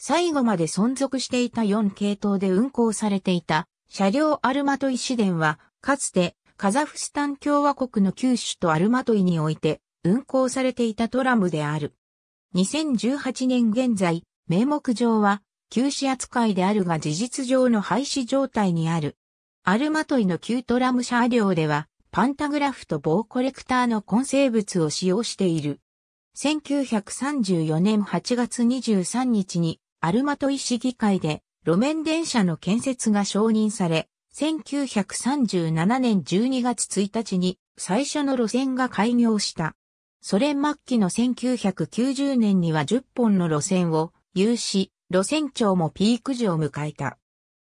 最後まで存続していた4系統で運行されていた車両アルマトイ市電は、かつてカザフスタン共和国の九州とアルマトイにおいて運行されていたトラムである。2018年現在、名目上は休止扱いであるが事実上の廃止状態にある。アルマトイの旧トラム車両では、パンタグラフと棒コレクターの混成物を使用している。1934年8月23日にアルマトイ市議会で路面電車の建設が承認され、1937年12月1日に最初の路線が開業した。ソ連末期の1990年には10本の路線を有し、路線長もピーク時を迎えた。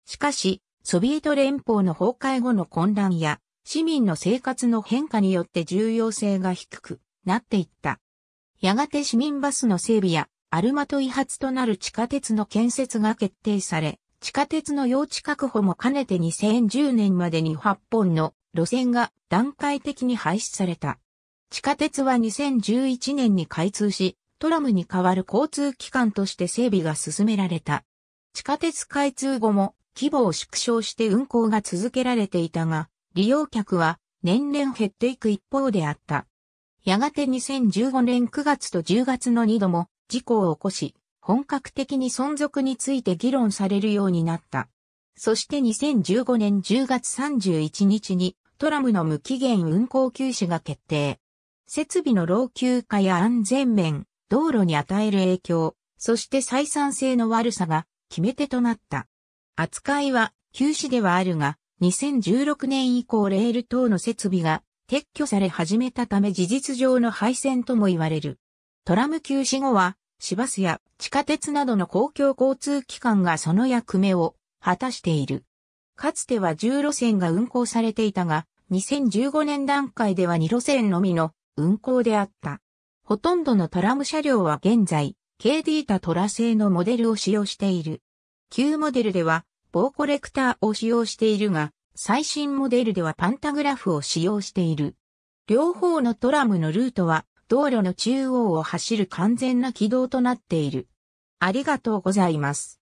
しかし、ソビエト連邦の崩壊後の混乱や市民の生活の変化によって重要性が低くなっていった。やがて市民バスの整備やアルマト遺発となる地下鉄の建設が決定され、地下鉄の用地確保も兼ねて2010年までに8本の路線が段階的に廃止された。地下鉄は2011年に開通し、トラムに代わる交通機関として整備が進められた。地下鉄開通後も規模を縮小して運行が続けられていたが、利用客は年々減っていく一方であった。やがて2015年9月と10月の2度も事故を起こし、本格的に存続について議論されるようになった。そして2015年10月31日にトラムの無期限運行休止が決定。設備の老朽化や安全面、道路に与える影響、そして採算性の悪さが決め手となった。扱いは休止ではあるが、2016年以降レール等の設備が撤去され始めたため事実上の廃線とも言われる。トラム休止後は、市バスや地下鉄などの公共交通機関がその役目を果たしている。かつては10路線が運行されていたが、2015年段階では2路線のみの運行であった。ほとんどのトラム車両は現在、KD タトラ製のモデルを使用している。旧モデルでは、棒コレクターを使用しているが、最新モデルではパンタグラフを使用している。両方のトラムのルートは道路の中央を走る完全な軌道となっている。ありがとうございます。